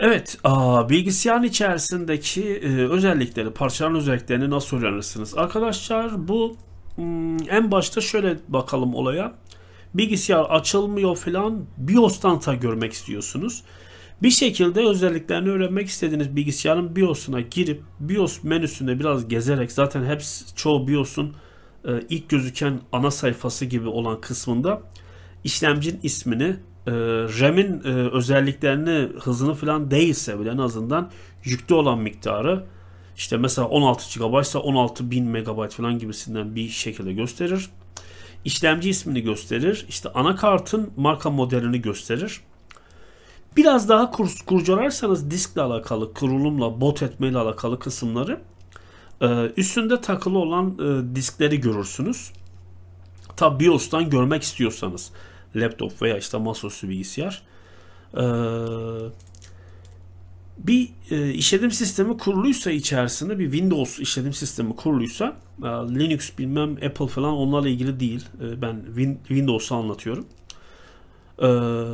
Evet, aa, bilgisayarın içerisindeki e, özellikleri, parçaların özelliklerini nasıl öğrenirsiniz? Arkadaşlar bu hmm, en başta şöyle bakalım olaya. Bilgisayar açılmıyor falan BIOS'tan ta görmek istiyorsunuz. Bir şekilde özelliklerini öğrenmek istediğiniz bilgisayarın BIOS'una girip BIOS menüsünde biraz gezerek zaten hepsi çoğu BIOS'un e, ilk gözüken ana sayfası gibi olan kısmında işlemcinin ismini e, RAM'in e, özelliklerini hızını falan değilse bile en azından yüklü olan miktarı işte mesela 16 GB ise 16000 MB falan gibisinden bir şekilde gösterir. İşlemci ismini gösterir. İşte anakartın marka modelini gösterir. Biraz daha kur, kurcalarsanız diskle alakalı, kurulumla, bot etmeyle alakalı kısımları e, üstünde takılı olan e, diskleri görürsünüz. Tabi BIOS'tan görmek istiyorsanız laptop veya işte masaüstü bilgisayar. Ee, bir e, işletim sistemi kuruluysa içerisinde bir Windows işletim sistemi kuruluysa e, Linux bilmem Apple falan onlarla ilgili değil. E, ben Windows'u anlatıyorum. Ee,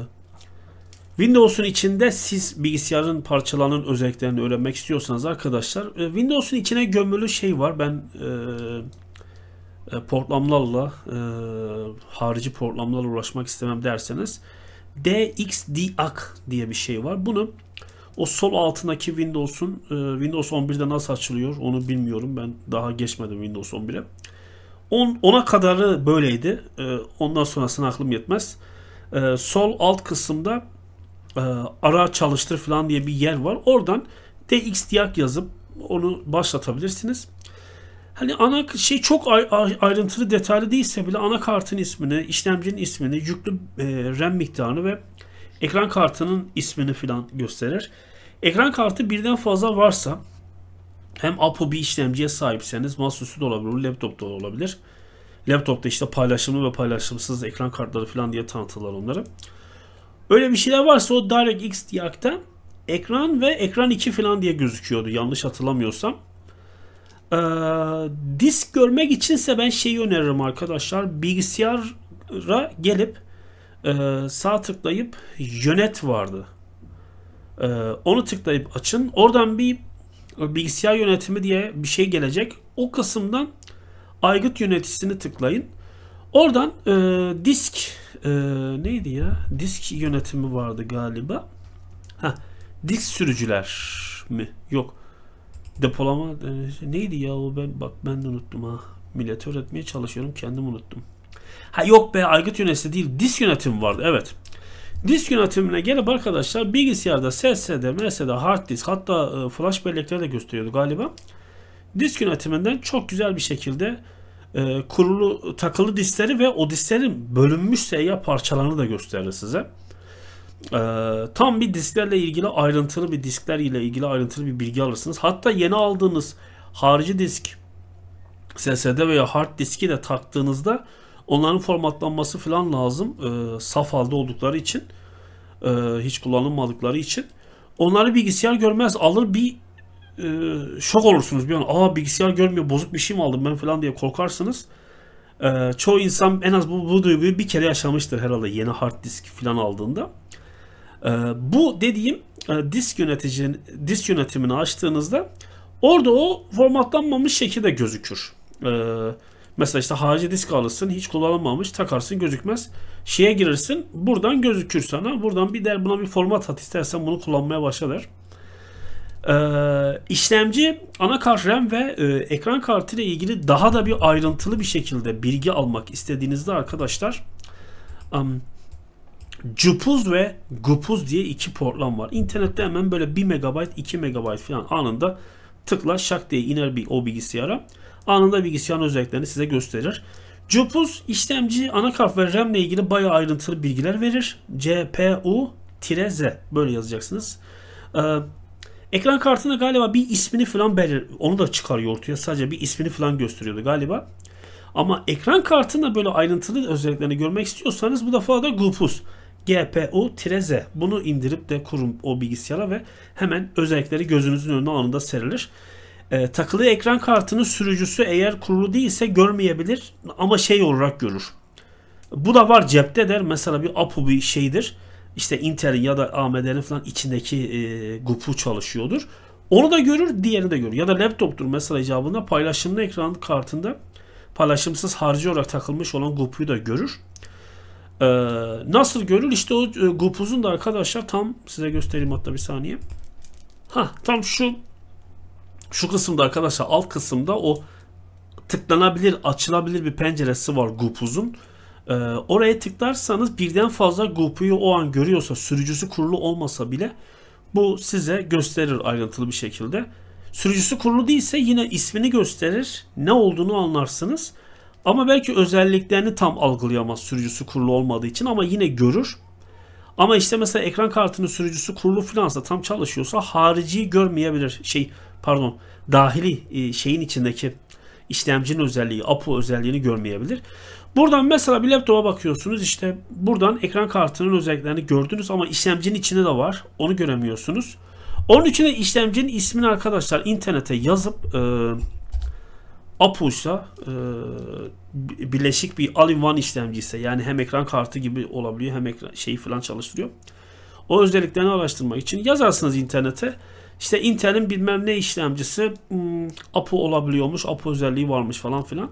Windows'un içinde siz bilgisayarın parçalarının özelliklerini öğrenmek istiyorsanız arkadaşlar Windows'un içine gömülü şey var. Ben e, e, portlamlarla e, harici portlamlarla uğraşmak istemem derseniz DXDAC diye bir şey var. Bunu o sol altındaki Windows'un e, Windows 11'de nasıl açılıyor onu bilmiyorum. Ben daha geçmedim Windows 11'e. 10, 10'a kadarı böyleydi. E, ondan sonrasına aklım yetmez. E, sol alt kısımda e, ara çalıştır falan diye bir yer var. Oradan DXDAC yazıp onu başlatabilirsiniz hani ana şey çok ayrıntılı detaylı değilse bile ana kartın ismini, işlemcinin ismini, yüklü e, RAM miktarını ve ekran kartının ismini filan gösterir. Ekran kartı birden fazla varsa hem Apo bir işlemciye sahipseniz masaüstü de olabilir, laptop da olabilir. Laptopta işte paylaşımlı ve paylaşımsız ekran kartları falan diye tanıtırlar onları. Öyle bir şeyler varsa o DirectX diyakta ekran ve ekran 2 falan diye gözüküyordu yanlış hatırlamıyorsam. Ee, disk görmek içinse ben şeyi öneririm arkadaşlar. Bilgisayara gelip e, sağ tıklayıp yönet vardı. E, onu tıklayıp açın. Oradan bir e, bilgisayar yönetimi diye bir şey gelecek. O kısımdan aygıt yöneticisini tıklayın. Oradan e, disk e, neydi ya? Disk yönetimi vardı galiba. Ha, disk sürücüler mi? Yok. Depolama neydi ya o ben bak ben de unuttum ha. Milleti öğretmeye çalışıyorum kendim unuttum. Ha yok be aygıt yönetimi değil disk yönetimi vardı evet. Disk yönetimine gelip arkadaşlar bilgisayarda SSD, MSD, hard disk hatta e, flash bellekleri de gösteriyordu galiba. Disk yönetiminden çok güzel bir şekilde e, kurulu takılı diskleri ve o disklerin bölünmüş sayıya parçalarını da gösterdi size. Ee, tam bir disklerle ilgili ayrıntılı bir diskler ile ilgili ayrıntılı bir bilgi alırsınız. Hatta yeni aldığınız harici disk SSD veya hard diski de taktığınızda onların formatlanması falan lazım. E, saf halde oldukları için e, hiç kullanılmadıkları için onları bilgisayar görmez alır bir e, şok olursunuz. Bir an aa bilgisayar görmüyor bozuk bir şey mi aldım ben falan diye korkarsınız. E, çoğu insan en az bu, bu duyguyu bir kere yaşamıştır herhalde yeni hard disk falan aldığında. Ee, bu dediğim e, disk yöneticinin disk yönetimini açtığınızda orada o formatlanmamış şekilde gözükür. Ee, mesela işte harici disk alırsın hiç kullanılmamış takarsın gözükmez. Şeye girirsin buradan gözükür sana. Buradan bir der buna bir format at istersen bunu kullanmaya başlar. der. Ee, işlemci anakart RAM ve e, ekran kartı ile ilgili daha da bir ayrıntılı bir şekilde bilgi almak istediğinizde arkadaşlar um, Cupuz ve Gupuz diye iki portlam var. İnternette hemen böyle 1 megabayt, 2 megabayt falan anında tıkla şak diye iner bir o bilgisayara. Anında bilgisayarın özelliklerini size gösterir. Cupuz işlemci, anakart ve RAM ile ilgili bayağı ayrıntılı bilgiler verir. CPU-Z böyle yazacaksınız. Ee, ekran kartına galiba bir ismini falan belir. Onu da çıkarıyor ortaya. Sadece bir ismini falan gösteriyordu galiba. Ama ekran kartında böyle ayrıntılı özelliklerini görmek istiyorsanız bu defa da Gupuz. GPU-Z. Bunu indirip de kurun o bilgisayara ve hemen özellikleri gözünüzün önüne anında serilir. E, takılı ekran kartının sürücüsü eğer kurulu değilse görmeyebilir ama şey olarak görür. Bu da var cepte der. Mesela bir APU bir şeydir. İşte Intel ya da AMD'nin falan içindeki e, GPU çalışıyordur. Onu da görür, diğerini de görür. Ya da laptoptur mesela icabında paylaşımlı ekran kartında paylaşımsız harcı olarak takılmış olan GPU'yu da görür. Ee, nasıl görür? İşte o e, gupuzun da arkadaşlar tam size göstereyim hatta bir saniye. Ha tam şu şu kısımda arkadaşlar alt kısımda o tıklanabilir, açılabilir bir penceresi var gupuzun. Ee, oraya tıklarsanız birden fazla gupuyu o an görüyorsa sürücüsü kurulu olmasa bile bu size gösterir ayrıntılı bir şekilde. Sürücüsü kurulu değilse yine ismini gösterir. Ne olduğunu anlarsınız. Ama belki özelliklerini tam algılayamaz sürücüsü kurulu olmadığı için ama yine görür. Ama işte mesela ekran kartının sürücüsü kurulu filansa tam çalışıyorsa harici görmeyebilir. Şey pardon dahili e, şeyin içindeki işlemcinin özelliği, APU özelliğini görmeyebilir. Buradan mesela bir laptopa bakıyorsunuz işte buradan ekran kartının özelliklerini gördünüz ama işlemcinin içinde de var. Onu göremiyorsunuz. Onun için de işlemcinin ismini arkadaşlar internete yazıp e, Apu ise bileşik bir all-in-one işlemcisi yani hem ekran kartı gibi olabiliyor hem ekran şeyi falan çalıştırıyor. O özelliklerini araştırmak için yazarsınız internete. İşte Intel'in bilmem ne işlemcisi hmm, Apu olabiliyormuş, Apu özelliği varmış falan filan.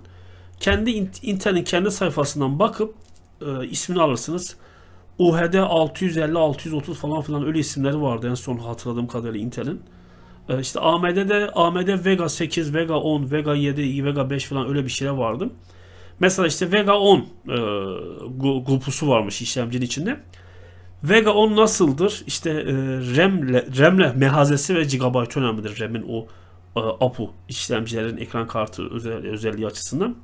Kendi Intel'in kendi sayfasından bakıp e, ismini alırsınız. UHD 650-630 falan filan öyle isimleri vardı en son hatırladığım kadarıyla Intel'in. Ee, işte AMD'de AMD Vega 8, Vega 10, Vega 7, Vega 5 falan öyle bir şeyler vardı. Mesela işte Vega 10 e, grupusu varmış işlemcinin içinde. Vega 10 nasıldır? İşte e, RAM'le, RAM'le mehazesi ve gigabayt önemlidir RAM'in o e, APU işlemcilerin ekran kartı özel, özelliği açısından.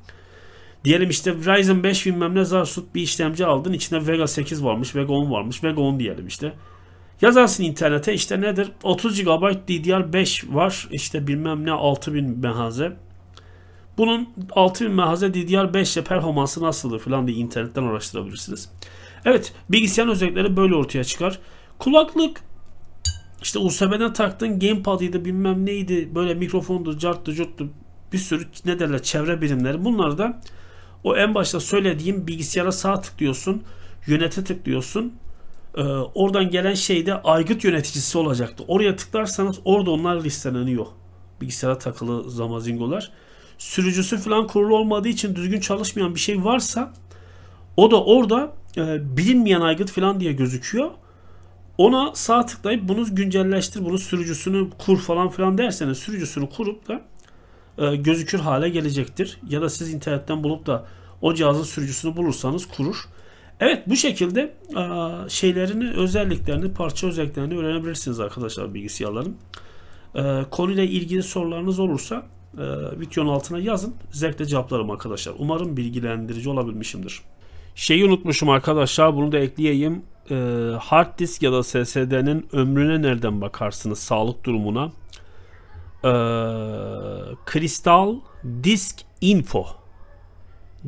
Diyelim işte Ryzen 5 bilmem ne zarsut bir işlemci aldın. İçinde Vega 8 varmış, Vega 10 varmış, Vega 10 diyelim işte. Yazarsın internete işte nedir? 30 GB DDR5 var. İşte bilmem ne 6000 mehaze. Bunun 6000 mehaze DDR5 ile performansı nasıldır falan diye internetten araştırabilirsiniz. Evet bilgisayar özellikleri böyle ortaya çıkar. Kulaklık işte USB'den taktın gamepad idi bilmem neydi böyle mikrofondu carttı curttu bir sürü ne derler çevre birimleri bunları da o en başta söylediğim bilgisayara sağ tıklıyorsun yönete tıklıyorsun ee, oradan gelen şey de aygıt yöneticisi olacaktı. Oraya tıklarsanız orada onlar listeleniyor. Bilgisayara takılı zamazingolar. Sürücüsü falan kurulu olmadığı için düzgün çalışmayan bir şey varsa o da orada e, bilinmeyen aygıt falan diye gözüküyor. Ona sağ tıklayıp bunu güncelleştir, bunu sürücüsünü kur falan filan derseniz sürücüsünü kurup da e, gözükür hale gelecektir. Ya da siz internetten bulup da o cihazın sürücüsünü bulursanız kurur. Evet bu şekilde şeylerini, özelliklerini, parça özelliklerini öğrenebilirsiniz arkadaşlar bilgisayarların. Ee, konuyla ilgili sorularınız olursa e, videonun altına yazın. Zevkle cevaplarım arkadaşlar. Umarım bilgilendirici olabilmişimdir. Şeyi unutmuşum arkadaşlar bunu da ekleyeyim. Ee, hard disk ya da SSD'nin ömrüne nereden bakarsınız sağlık durumuna? Ee, kristal Disk Info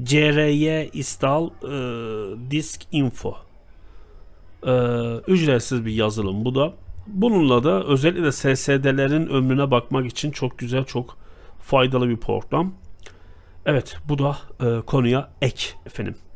CRY install e, disk info e, ücretsiz bir yazılım bu da. Bununla da özellikle SSD'lerin ömrüne bakmak için çok güzel çok faydalı bir program. Evet bu da e, konuya ek efendim.